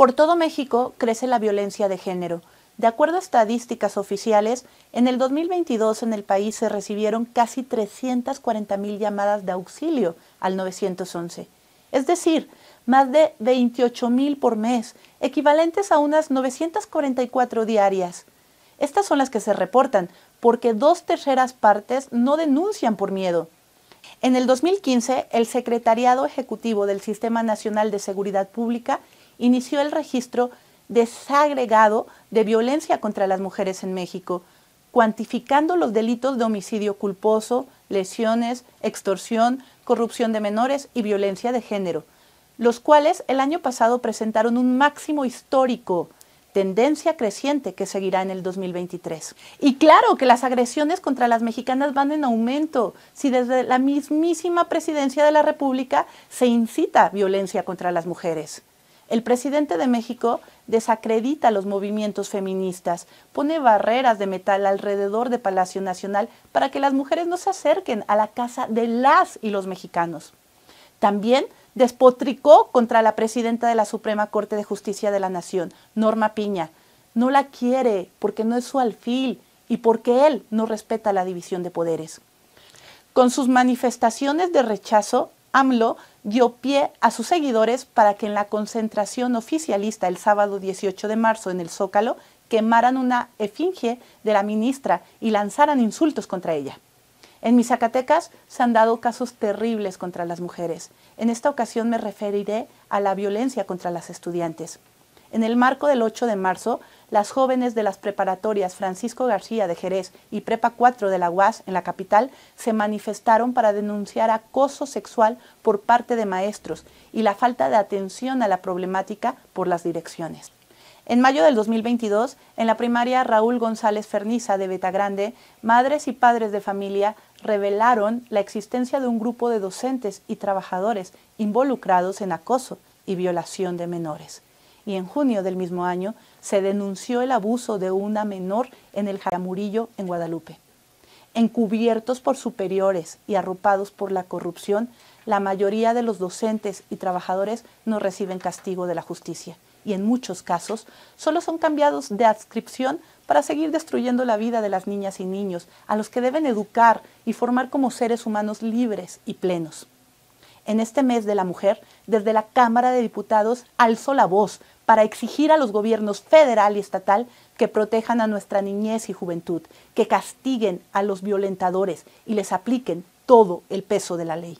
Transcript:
Por todo México crece la violencia de género. De acuerdo a estadísticas oficiales, en el 2022 en el país se recibieron casi 340.000 mil llamadas de auxilio al 911, es decir, más de 28.000 mil por mes, equivalentes a unas 944 diarias. Estas son las que se reportan, porque dos terceras partes no denuncian por miedo. En el 2015, el Secretariado Ejecutivo del Sistema Nacional de Seguridad Pública inició el registro desagregado de violencia contra las mujeres en México, cuantificando los delitos de homicidio culposo, lesiones, extorsión, corrupción de menores y violencia de género, los cuales el año pasado presentaron un máximo histórico, tendencia creciente que seguirá en el 2023. Y claro que las agresiones contra las mexicanas van en aumento si desde la mismísima presidencia de la República se incita violencia contra las mujeres. El presidente de México desacredita los movimientos feministas, pone barreras de metal alrededor de Palacio Nacional para que las mujeres no se acerquen a la casa de las y los mexicanos. También despotricó contra la presidenta de la Suprema Corte de Justicia de la Nación, Norma Piña. No la quiere porque no es su alfil y porque él no respeta la división de poderes. Con sus manifestaciones de rechazo, AMLO dio pie a sus seguidores para que en la concentración oficialista el sábado 18 de marzo en el Zócalo quemaran una efinge de la ministra y lanzaran insultos contra ella. En mis Zacatecas se han dado casos terribles contra las mujeres. En esta ocasión me referiré a la violencia contra las estudiantes. En el marco del 8 de marzo, las jóvenes de las preparatorias Francisco García de Jerez y Prepa 4 de la UAS en la capital se manifestaron para denunciar acoso sexual por parte de maestros y la falta de atención a la problemática por las direcciones. En mayo del 2022, en la primaria Raúl González Ferniza de Betagrande, madres y padres de familia revelaron la existencia de un grupo de docentes y trabajadores involucrados en acoso y violación de menores y en junio del mismo año se denunció el abuso de una menor en el Jaramurillo en Guadalupe. Encubiertos por superiores y arropados por la corrupción, la mayoría de los docentes y trabajadores no reciben castigo de la justicia y en muchos casos solo son cambiados de adscripción para seguir destruyendo la vida de las niñas y niños, a los que deben educar y formar como seres humanos libres y plenos en este mes de la mujer, desde la Cámara de Diputados alzó la voz para exigir a los gobiernos federal y estatal que protejan a nuestra niñez y juventud, que castiguen a los violentadores y les apliquen todo el peso de la ley.